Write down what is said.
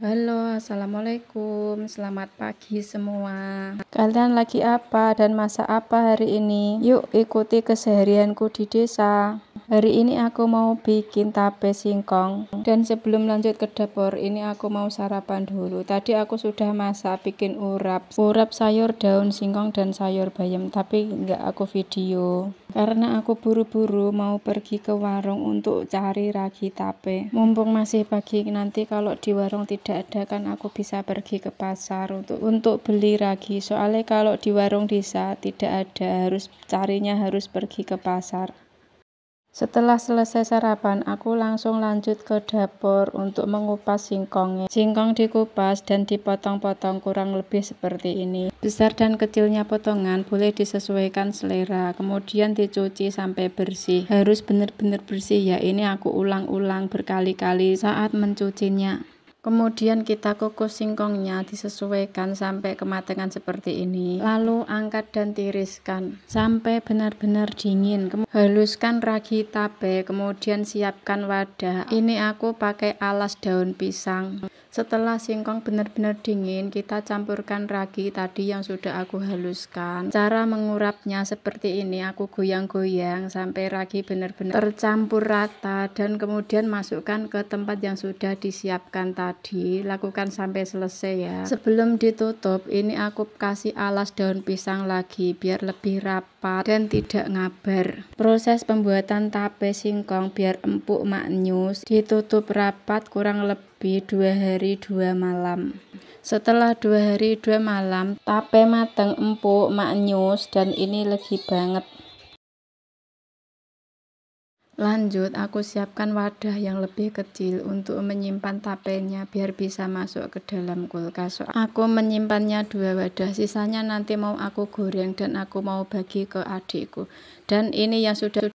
Halo, assalamualaikum. Selamat pagi semua. Kalian lagi apa dan masa apa hari ini? Yuk, ikuti keseharianku di desa. Hari ini aku mau bikin tape singkong dan sebelum lanjut ke dapur ini aku mau sarapan dulu. Tadi aku sudah masak bikin urap, urap sayur daun singkong dan sayur bayam tapi nggak aku video karena aku buru-buru mau pergi ke warung untuk cari ragi tape. Mumpung masih pagi nanti kalau di warung tidak ada kan aku bisa pergi ke pasar untuk untuk beli ragi. Soalnya kalau di warung desa tidak ada harus carinya harus pergi ke pasar. Setelah selesai sarapan, aku langsung lanjut ke dapur untuk mengupas singkongnya. Singkong dikupas dan dipotong-potong kurang lebih seperti ini. Besar dan kecilnya potongan boleh disesuaikan selera, kemudian dicuci sampai bersih. Harus benar-benar bersih ya, ini aku ulang-ulang berkali-kali saat mencucinya. Kemudian kita kukus singkongnya disesuaikan sampai kematangan seperti ini. Lalu angkat dan tiriskan sampai benar-benar dingin. Haluskan ragi tabe, kemudian siapkan wadah. Ini aku pakai alas daun pisang. Setelah singkong benar-benar dingin, kita campurkan ragi tadi yang sudah aku haluskan. Cara mengurapnya seperti ini, aku goyang-goyang sampai ragi benar-benar tercampur rata dan kemudian masukkan ke tempat yang sudah disiapkan tadi. Lakukan sampai selesai ya. Sebelum ditutup, ini aku kasih alas daun pisang lagi biar lebih rapat dan tidak ngabar. Proses pembuatan tape singkong biar empuk maknyus, ditutup rapat kurang lebih lebih dua hari dua malam. Setelah dua hari dua malam, tape mateng empuk, maknyus, dan ini legi banget. Lanjut, aku siapkan wadah yang lebih kecil untuk menyimpan tapenya biar bisa masuk ke dalam kulkas. Aku menyimpannya dua wadah, sisanya nanti mau aku goreng dan aku mau bagi ke adikku. Dan ini yang sudah